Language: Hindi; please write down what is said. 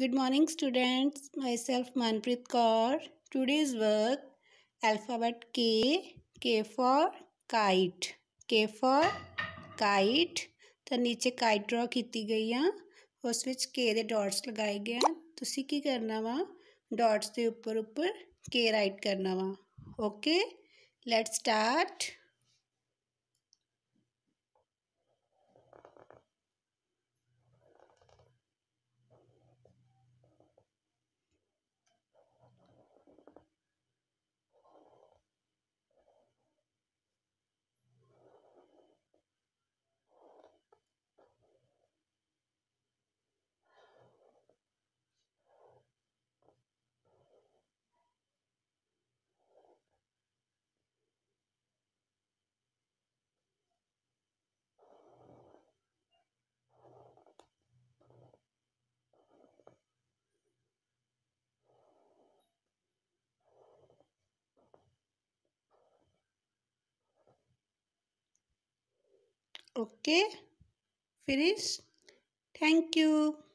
Good morning students, myself Manpreet Kaur. Today's work alphabet K, K for kite, K for kite. तो नीचे kite draw की गई है उस विच K दे dots लगाए गए हैं ਤੁਸੀਂ ਕੀ ਕਰਨਾ ਵਾ dots ਦੇ ਉੱਪਰ ਉੱਪਰ K write ਕਰਨਾ ਵਾ okay let's start okay finish thank you